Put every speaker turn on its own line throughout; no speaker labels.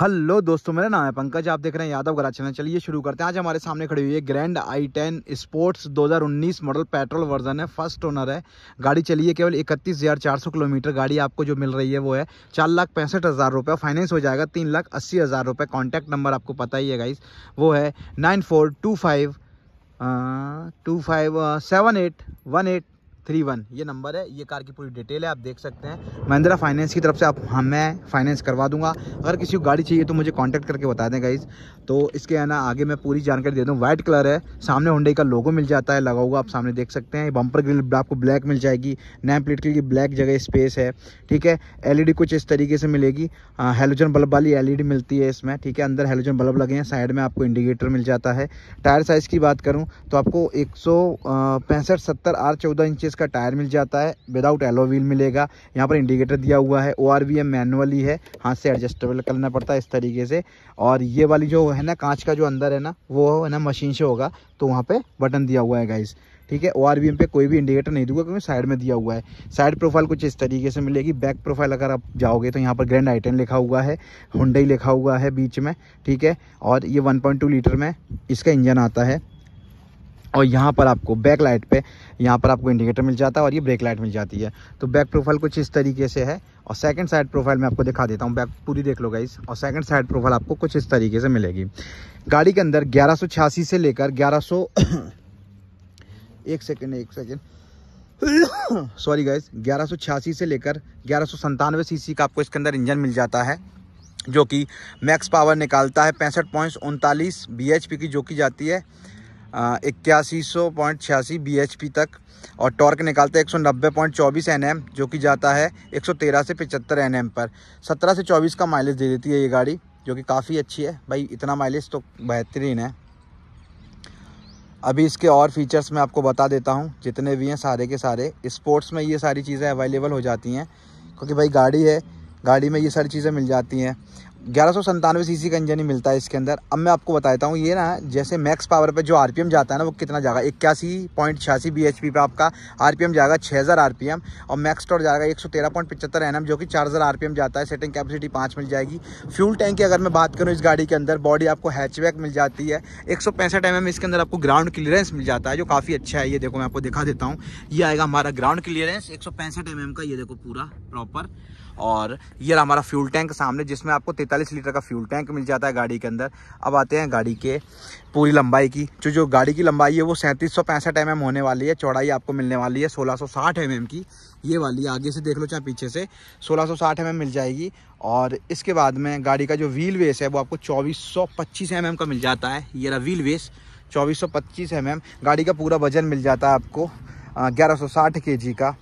hello दोस्तों मेरा नाम है पंकज आप देख रहे हैं यादव गराज चैनल चलिए शुरू करते हैं आज हमारे सामने खड़ी हुई है grand i ten sports 2019 model petrol version है फर्स्ट ओनर है गाड़ी चली है केवल इकतीस हज़ार चार सौ किलोमीटर गाड़ी आपको जो मिल रही है वो है चार लाख पैंसठ हज़ार रुपये फाइनेंस हो जाएगा तीन लाख अस्सी हज़ार रुपये कॉन्टैक्ट नंबर आपको पता ही है गाइस वो है nine four two five two five seven eight one eight three one ये नंबर है ये कार की पूरी डिटेल है आप देख सकते हैं महिंद्रा फाइनेंस की तरफ से आप हमें फाइनेंस करवा दूंगा अगर किसी को गाड़ी चाहिए तो मुझे कांटेक्ट करके बता दें गाइज तो इसके है ना आगे मैं पूरी जानकारी दे दूँ व्हाइट कलर है सामने हुडई का लोगो मिल जाता है लगा हुआ आप सामने देख सकते हैं बम्पर ग्रिल आपको ब्लैक मिल जाएगी नैम प्लेट के लिए ब्लैक जगह स्पेस है ठीक है एल कुछ इस तरीके से मिलेगी हेलोजन बल्ब वाली एल मिलती है इसमें ठीक है अंदर हेलोजन बल्ब लगे हैं साइड में आपको इंडिकेटर मिल जाता है टायर साइज़ की बात करूँ तो आपको एक सौ पैंसठ सत्तर चौदह इसका टायर मिल जाता है विदाउट एलो व्हील मिलेगा यहाँ पर इंडिकेटर दिया हुआ है O R V M manually है हाथ से एडजस्टेबल करना पड़ता है इस तरीके से और ये वाली जो है ना कांच का जो अंदर है ना वो है ना मशीन से होगा तो वहाँ पर बटन दिया हुआ है गाइज़ ठीक है ओ आर पे कोई भी इंडिकेटर नहीं दूंगा क्योंकि साइड में दिया हुआ है साइड प्रोफाइल कुछ इस तरीके से मिलेगी बैक प्रोफाइल अगर आप जाओगे तो यहाँ पर ग्रैंड आइटन लिखा हुआ है हुडई लिखा हुआ है बीच में ठीक है और ये 1.2 लीटर में इसका इंजन आता है और यहाँ पर आपको बैक लाइट पे यहाँ पर आपको इंडिकेटर मिल जाता है और ये ब्रेक लाइट मिल जाती है तो बैक प्रोफाइल कुछ इस तरीके से है और सेकंड साइड प्रोफाइल मैं आपको दिखा देता हूँ बैक पूरी देख लो गाइस और सेकंड साइड प्रोफाइल आपको कुछ इस तरीके से मिलेगी गाड़ी के अंदर ग्यारह से लेकर ग्यारह एक सेकेंड एक सेकेंड सॉरी गाइज ग्यारह से लेकर ग्यारह सीसी का आपको इसके अंदर इंजन मिल जाता है जो कि मैक्स पावर निकालता है पैंसठ पॉइंट उनतालीस बी की जो की जाती है इक्यासी सौ पॉइंट छियासी बी एच पी तक और टॉर्क निकालते हैं एक सौ नब्बे पॉइंट चौबीस एन एम जो कि जाता है एक सौ तेरह से पचहत्तर एन एम पर सत्रह से चौबीस का माइलेज दे देती है ये गाड़ी जो कि काफ़ी अच्छी है भाई इतना माइलेज तो बेहतरीन है अभी इसके और फीचर्स मैं आपको बता देता हूँ जितने भी हैं सारे के सारे स्पोर्ट्स में ये सारी चीज़ें अवेलेबल हो जाती हैं क्योंकि भाई गाड़ी है गाड़ी में ये सारी चीज़ें मिल जाती हैं ग्यारह सौ संतानवे सी का इंजन ही मिलता है इसके अंदर अब मैं आपको बताता हूँ ये ना जैसे मैक्स पावर पे जो आरपीएम जाता है ना वो कितना जाएगा इक्यासी पॉइंट छियासी बी एच पी पे आपका आरपीएम जाएगा 6000 आरपीएम और मैक्स टॉर जाएगा एक सौ तेरह पॉइंट पचहत्तर एन एम जो कि चार हज़ार आरपीएम जाता है सेटिंग कैपेसिटी पाँच मिल जाएगी फ्यूल टैंक की अगर मैं बात करूँ इस गाड़ी के अंदर बॉडी आपको हैचबैक मिल जाती है एक सौ पैंसठ एम एम इसके अंदर आपको ग्राउंड क्लियरेंस मिल जाता है जो काफ़ी अच्छा है ये देखो मैं आपको दिखा देता हूँ ये आएगा हमारा ग्राउंड क्लियरेंस एक सौ पैंसठ एम एम का ये देखो पूरा प्रॉपर और ये हमारा फ्यूल टैंक सामने जिसमें आपको तैंतालीस लीटर का फ्यूल टैंक मिल जाता है गाड़ी के अंदर अब आते हैं गाड़ी के पूरी लंबाई की जो जो गाड़ी की लंबाई है वो सैंतीस सौ पैंसठ एम एम होने वाली है चौड़ाई आपको मिलने वाली है सोलह सौ साठ एम एम की ये वाली आगे से देख लो चाहे पीछे से सोलह सौ साठ एम एम मिल जाएगी और इसके बाद में गाड़ी का जो व्हील वेस है वो आपको चौबीस सौ पच्चीस एम एम का मिल जाता है ये रहा व्हील वेस चौबीस सौ पच्चीस एम एम गाड़ी का पूरा वजन मिल जाता है आपको ग्यारह सौ साठ के जी का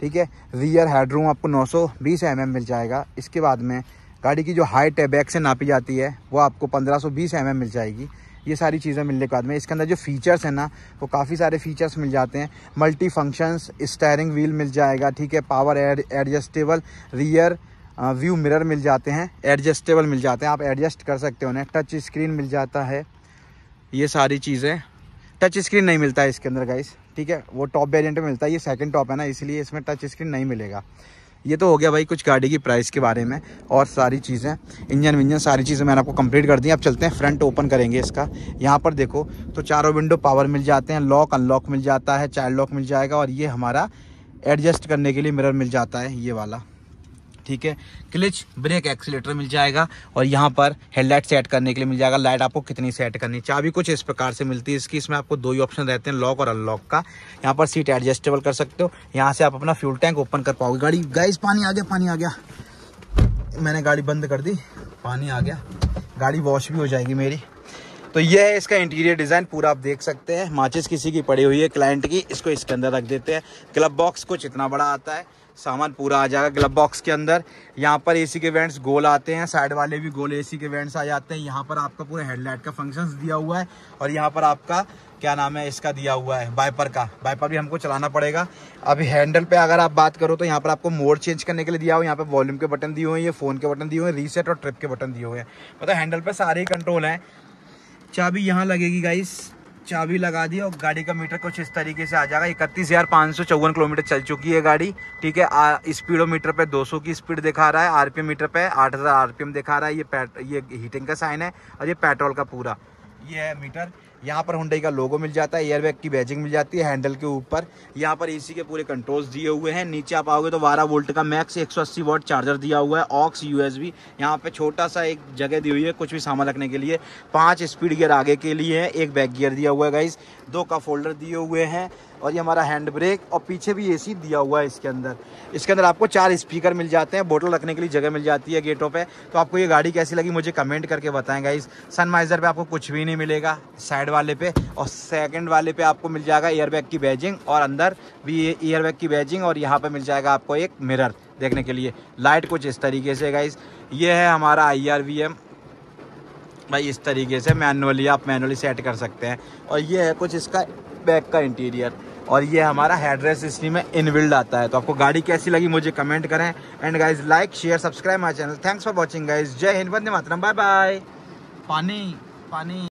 ठीक है रियर हेडरूम आपको 920 सौ mm मिल जाएगा इसके बाद में गाड़ी की जो हाइट है बैक से नापी जाती है वो आपको 1520 सौ mm मिल जाएगी ये सारी चीज़ें मिलने के बाद में इसके अंदर जो फीचर्स हैं ना वो काफ़ी सारे फीचर्स मिल जाते हैं मल्टी फंक्शंस स्टेयरिंग व्हील मिल जाएगा ठीक है power adjustable rear view mirror मिल जाते हैं एडजस्टेबल मिल जाते हैं आप एडजस्ट कर सकते हो उन्हें टच स्क्रीन मिल जाता है ये सारी चीज़ें टच स्क्रीन नहीं मिलता है इसके अंदर गाइस ठीक है वो टॉप वेरियंट में मिलता है ये सेकंड टॉप है ना इसलिए इसमें टच स्क्रीन नहीं मिलेगा ये तो हो गया भाई कुछ गाड़ी की प्राइस के बारे में और सारी चीज़ें इंजन विंजन सारी चीज़ें मैंने आपको कंप्लीट कर दी अब चलते हैं फ्रंट ओपन करेंगे इसका यहाँ पर देखो तो चारों विंडो पावर मिल जाते हैं लॉक अनलॉक मिल जाता है चाइल्ड लॉक मिल जाएगा और ये हमारा एडजस्ट करने के लिए मिरर मिल जाता है ये वाला ठीक है क्लिच ब्रेक एक्सीटर मिल जाएगा और यहाँ पर हेडलाइट सेट करने के लिए मिल जाएगा लाइट आपको कितनी सेट करनी चाबी कुछ इस प्रकार से मिलती है इसकी इसमें आपको दो ही ऑप्शन रहते हैं लॉक और अनलॉक का यहाँ पर सीट एडजस्टेबल कर सकते हो यहाँ से आप अपना फ्यूल टैंक ओपन कर पाओगे गाड़ी गाइस पानी आ गया पानी आ गया मैंने गाड़ी बंद कर दी पानी आ गया गाड़ी वॉश भी हो जाएगी मेरी तो यह है इसका इंटीरियर डिज़ाइन पूरा आप देख सकते हैं माचिस किसी की पड़ी हुई है क्लाइंट की इसको इसके अंदर रख देते हैं क्लब बॉक्स कुछ इतना बड़ा आता है सामान पूरा आ जाएगा ग्लब बॉक्स के अंदर यहाँ पर एसी के वेंट्स गोल आते हैं साइड वाले भी गोल एसी के वेंट्स आ जाते हैं यहाँ पर आपका पूरा हेडलाइट का फंक्शंस दिया हुआ है और यहाँ पर आपका क्या नाम है इसका दिया हुआ है वाइपर का वाइपर भी हमको चलाना पड़ेगा अभी हैंडल पे अगर आप बात करो तो यहाँ पर आपको मोड चेंज करने के लिए दिया हुआ है यहाँ पर वॉल्यूम के बटन दिए हुए हैं ये फ़ोन के बटन दिए हुए हैं रीसेट और ट्रिप के बटन दिए हुए हैं मतलब हैंडल पर सारे ही कंट्रोल हैं चाबी यहाँ लगेगी गाइस चाबी लगा दी और गाड़ी का मीटर कुछ इस तरीके से आ जाएगा इकतीस हज़ार पाँच सौ चौवन किलोमीटर चल चुकी है गाड़ी ठीक है स्पीडोमीटर पे 200 की स्पीड दिखा रहा है आरपीएम मीटर पे 8000 आरपीएम दिखा रहा है ये ये हीटिंग का साइन है और ये पेट्रोल का पूरा ये है मीटर यहाँ पर हुडई का लोगो मिल जाता है एयरबैग की बैजिंग मिल जाती है हैंडल के ऊपर यहाँ पर एसी के पूरे कंट्रोल्स दिए हुए हैं नीचे आप आओगे तो 12 वोल्ट का मैक्स 180 वोल्ट चार्जर दिया हुआ है ऑक्स यूएसबी यहाँ पे छोटा सा एक जगह दी हुई है कुछ भी सामान रखने के लिए पाँच स्पीड गियर आगे के लिए है एक बैक गियर दिया हुआ है गाइस दो का फोल्डर दिए हुए हैं और ये हमारा हैंड ब्रेक और पीछे भी ए दिया हुआ है इसके अंदर इसके अंदर आपको चार स्पीकर मिल जाते हैं बोटल रखने के लिए जगह मिल जाती है गेटों पर तो आपको ये गाड़ी कैसी लगी मुझे कमेंट करके बताएं गाइस सनमाइजर पर आपको कुछ भी नहीं मिलेगा साइड साइड वाले पे और सेकंड वाले पे आपको मिल जाएगा ईयरबैग की बैजिंग और अंदर भी ईयरबैग की बैजिंग और यहाँ पे मिल जाएगा आपको एक मिरर देखने के लिए लाइट कुछ इस तरीके से गाइस ये है हमारा आई आर वी एम भाई इस तरीके से मैनुअली आप मैनुअली सेट कर सकते हैं और ये है कुछ इसका बैग का इंटीरियर और ये हमारा हेड्रेस इसी में इनबिल्ड आता है तो आपको गाड़ी कैसी लगी मुझे कमेंट करें and guys like share subscribe my channel thanks for watching guys जय हिंद वंदे मातरम बाय बाय पानी पानी